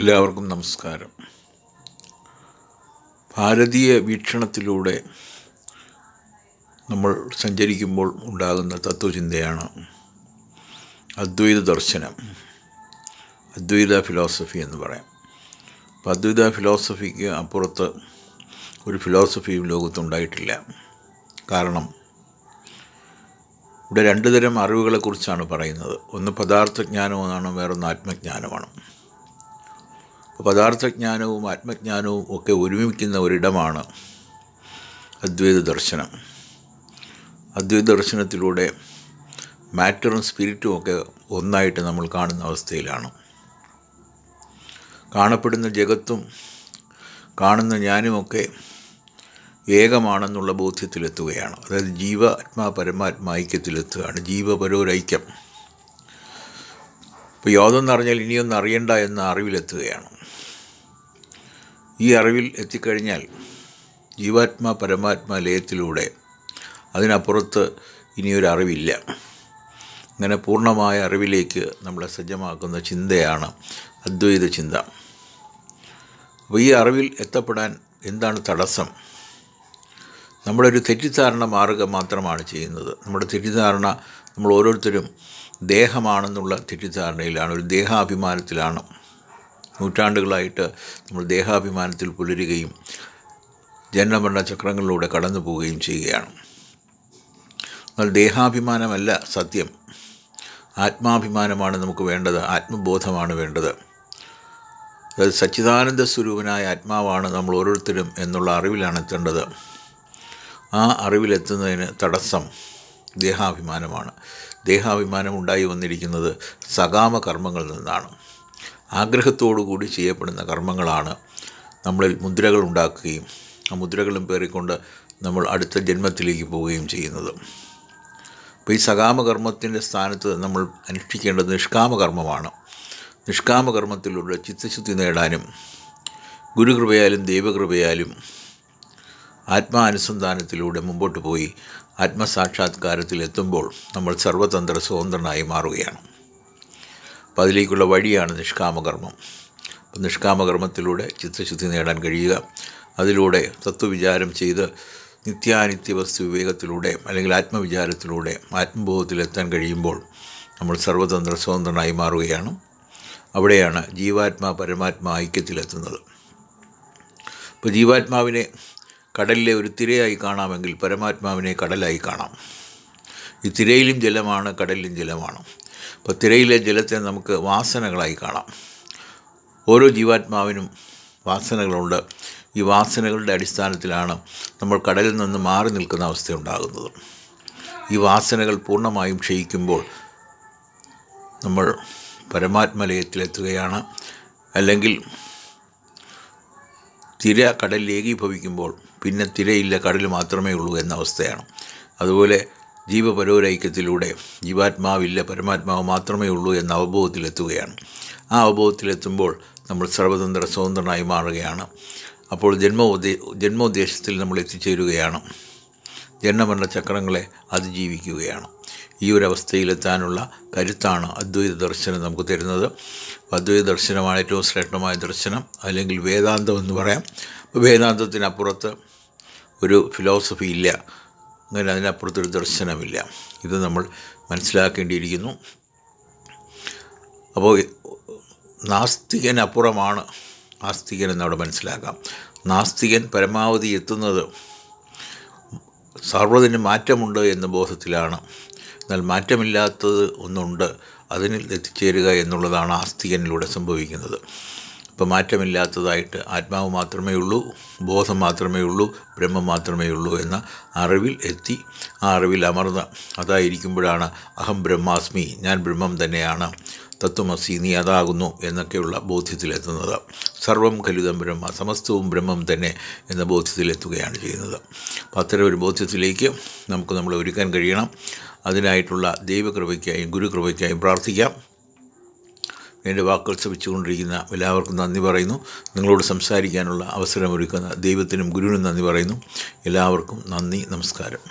എല്ലാവർക്കും നമസ്കാരം ഭാരതീയ വീക്ഷണത്തിലൂടെ നമ്മൾ സഞ്ചരിക്കുമ്പോൾ ഉണ്ടാകുന്ന തത്വചിന്തയാണ് അദ്വൈത ദർശനം അദ്വൈത ഫിലോസഫി എന്ന് പറയാം അപ്പോൾ അദ്വൈത ഫിലോസഫിക്ക് അപ്പുറത്ത് ഒരു ഫിലോസഫിയും ലോകത്തുണ്ടായിട്ടില്ല കാരണം ഇവിടെ രണ്ട് തരം അറിവുകളെക്കുറിച്ചാണ് പറയുന്നത് ഒന്ന് പദാർത്ഥജ്ഞാനമെന്നാണ് വേറൊന്ന് ആത്മജ്ഞാനമാണ് പദാർത്ഥജ്ഞാനവും ആത്മജ്ഞാനവും ഒക്കെ ഒരുമിക്കുന്ന ഒരിടമാണ് അദ്വൈത ദർശനം അദ്വൈത ദർശനത്തിലൂടെ മാറ്ററും സ്പിരിറ്റും ഒക്കെ ഒന്നായിട്ട് നമ്മൾ കാണുന്ന അവസ്ഥയിലാണ് കാണപ്പെടുന്ന ജഗത്തും കാണുന്ന ഞാനുമൊക്കെ ഏകമാണെന്നുള്ള ബോധ്യത്തിലെത്തുകയാണ് അതായത് ജീവ ആത്മാ പരമാത്മ ഐക്യത്തിലെത്തുകയാണ് ജീവപരോരൈക്യം ഇപ്പോൾ യാതൊന്നും അറിഞ്ഞാൽ ഇനിയൊന്നും അറിയണ്ട എന്ന അറിവിലെത്തുകയാണ് ഈ അറിവിൽ എത്തിക്കഴിഞ്ഞാൽ ജീവാത്മാ പരമാത്മാ ലയത്തിലൂടെ അതിനപ്പുറത്ത് ഇനിയൊരു അറിവില്ല അങ്ങനെ പൂർണ്ണമായ അറിവിലേക്ക് നമ്മളെ സജ്ജമാക്കുന്ന ചിന്തയാണ് അദ്വൈത ചിന്ത അപ്പോൾ ഈ അറിവിൽ എത്തപ്പെടാൻ എന്താണ് തടസ്സം നമ്മളൊരു തെറ്റിദ്ധാരണ മാറുക മാത്രമാണ് ചെയ്യുന്നത് നമ്മുടെ തെറ്റിദ്ധാരണ നമ്മൾ ഓരോരുത്തരും ദേഹമാണെന്നുള്ള തെറ്റിദ്ധാരണയിലാണ് ഒരു ദേഹാഭിമാനത്തിലാണ് നൂറ്റാണ്ടുകളായിട്ട് നമ്മൾ ദേഹാഭിമാനത്തിൽ പുലരുകയും ജന്മമരണ ചക്രങ്ങളിലൂടെ കടന്നു പോവുകയും ചെയ്യുകയാണ് എന്നാൽ ദേഹാഭിമാനമല്ല സത്യം ആത്മാഭിമാനമാണ് നമുക്ക് വേണ്ടത് ആത്മബോധമാണ് വേണ്ടത് അതായത് സച്ചിദാനന്ദ സ്വരൂപനായ ആത്മാവാണ് നമ്മൾ ഓരോരുത്തരും എന്നുള്ള അറിവിലാണ് എത്തേണ്ടത് ആ അറിവിലെത്തുന്നതിന് തടസ്സം ദേഹാഭിമാനമാണ് ദേഹാഭിമാനം ഉണ്ടായി വന്നിരിക്കുന്നത് സകാമ കർമ്മങ്ങളിൽ നിന്നാണ് ആഗ്രഹത്തോടുകൂടി ചെയ്യപ്പെടുന്ന കർമ്മങ്ങളാണ് നമ്മളിൽ മുദ്രകൾ ഉണ്ടാക്കുകയും ആ മുദ്രകളും പേറിക്കൊണ്ട് നമ്മൾ അടുത്ത ജന്മത്തിലേക്ക് പോവുകയും ചെയ്യുന്നത് അപ്പോൾ ഈ സകാമകർമ്മത്തിൻ്റെ സ്ഥാനത്ത് നമ്മൾ അനുഷ്ഠിക്കേണ്ടത് നിഷ്കാമകർമ്മമാണ് നിഷ്കാമകർമ്മത്തിലൂടെ ചിത്തശുദ്ധി നേടാനും ഗുരുകൃപയാലും ദൈവകൃപയാലും ആത്മാനുസന്ധാനത്തിലൂടെ മുമ്പോട്ട് പോയി ആത്മസാക്ഷാത്കാരത്തിലെത്തുമ്പോൾ നമ്മൾ സർവതന്ത്ര സ്വതന്ത്രനായി മാറുകയാണ് അപ്പോൾ അതിലേക്കുള്ള വഴിയാണ് നിഷ്കാമകർമ്മം അപ്പം നിഷ്കാമകർമ്മത്തിലൂടെ ചിത്രശുദ്ധി നേടാൻ കഴിയുക അതിലൂടെ തത്വവിചാരം ചെയ്ത് നിത്യാനിത്യ വസ്തു വിവേകത്തിലൂടെ അല്ലെങ്കിൽ ആത്മവിചാരത്തിലൂടെ ആത്മബോധത്തിലെത്താൻ കഴിയുമ്പോൾ നമ്മൾ സർവതന്ത്ര സ്വതന്ത്രനായി മാറുകയാണ് അവിടെയാണ് ജീവാത്മാ പരമാത്മാ ഐക്യത്തിലെത്തുന്നത് ഇപ്പോൾ ജീവാത്മാവിനെ കടലിലെ ഒരു തിരയായി കാണാമെങ്കിൽ പരമാത്മാവിനെ കടലായി കാണാം ഈ തിരയിലും ജലമാണ് കടലിലും ജലമാണ് അപ്പോൾ തിരയിലെ ജലത്തെ നമുക്ക് വാസനകളായി കാണാം ഓരോ ജീവാത്മാവിനും വാസനകളുണ്ട് ഈ വാസനകളുടെ അടിസ്ഥാനത്തിലാണ് നമ്മൾ കടലിൽ നിന്ന് മാറി നിൽക്കുന്ന അവസ്ഥയുണ്ടാകുന്നത് ഈ വാസനകൾ പൂർണ്ണമായും ക്ഷയിക്കുമ്പോൾ നമ്മൾ പരമാത്മലയത്തിലെത്തുകയാണ് അല്ലെങ്കിൽ തിര കടലിൽ ഏകീഭവിക്കുമ്പോൾ പിന്നെ തിരയില്ല കടൽ മാത്രമേ ഉള്ളൂ എന്ന അവസ്ഥയാണ് അതുപോലെ ജീവപരോരൈക്യത്തിലൂടെ ജീവാത്മാവില്ല പരമാത്മാവ് മാത്രമേ ഉള്ളൂ എന്ന അവബോധത്തിലെത്തുകയാണ് ആ അവബോധത്തിലെത്തുമ്പോൾ നമ്മൾ സർവതന്ത്ര സ്വതന്ത്രനായി മാറുകയാണ് അപ്പോൾ ജന്മോദ്ദേ ജന്മോദ്ദേശത്തിൽ നമ്മൾ എത്തിച്ചേരുകയാണ് ജനമരണ ചക്രങ്ങളെ അതിജീവിക്കുകയാണ് ഈ ഒരു അവസ്ഥയിലെത്താനുള്ള കരുത്താണ് അദ്വൈത ദർശനം നമുക്ക് തരുന്നത് അദ്വൈത ദർശനമാണ് ഏറ്റവും ശ്രേഷ്ഠമായ ദർശനം അല്ലെങ്കിൽ വേദാന്തം എന്ന് പറയാം വേദാന്തത്തിനപ്പുറത്ത് ഒരു ഫിലോസഫി ഇല്ല അങ്ങനെ അതിനപ്പുറത്തൊരു ദർശനമില്ല ഇത് നമ്മൾ മനസ്സിലാക്കേണ്ടിയിരിക്കുന്നു അപ്പോൾ നാസ്തികനപ്പുറമാണ് ആസ്തികൻ എന്നവിടെ മനസ്സിലാക്കാം നാസ്തികൻ പരമാവധി എത്തുന്നത് സർവ്വതിന് മാറ്റമുണ്ട് എന്ന ബോധത്തിലാണ് എന്നാൽ മാറ്റമില്ലാത്തത് ഒന്നുണ്ട് അതിന് എത്തിച്ചേരുക എന്നുള്ളതാണ് ആസ്തികനിലൂടെ സംഭവിക്കുന്നത് അപ്പോൾ മാറ്റമില്ലാത്തതായിട്ട് ആത്മാവ് മാത്രമേ ഉള്ളൂ ബോധം മാത്രമേ ഉള്ളൂ ബ്രഹ്മം മാത്രമേ ഉള്ളൂ എന്ന അറിവിൽ എത്തി ആ അറിവിൽ അമർന്ന് അതായിരിക്കുമ്പോഴാണ് അഹം ബ്രഹ്മാസ്മി ഞാൻ ബ്രഹ്മം തന്നെയാണ് തത്വമസി നീ അതാകുന്നു എന്നൊക്കെയുള്ള ബോധ്യത്തിലെത്തുന്നത് സർവം കലുതം ബ്രഹ്മ സമസ്തവും ബ്രഹ്മം തന്നെ എന്ന ബോധ്യത്തിലെത്തുകയാണ് ചെയ്യുന്നത് അപ്പോൾ അത്തരം ഒരു ബോധ്യത്തിലേക്ക് നമുക്ക് നമ്മളെ ഒരുക്കാൻ കഴിയണം അതിനായിട്ടുള്ള ദൈവകൃപയ്ക്കായും ഗുരുകൃപയ്ക്കായും പ്രാർത്ഥിക്കാം എൻ്റെ വാക്കുകൾ ശ്രമിച്ചുകൊണ്ടിരിക്കുന്ന എല്ലാവർക്കും നന്ദി പറയുന്നു നിങ്ങളോട് സംസാരിക്കാനുള്ള അവസരമൊരുക്കുന്ന ദൈവത്തിനും ഗുരുവിനും നന്ദി പറയുന്നു എല്ലാവർക്കും നന്ദി നമസ്കാരം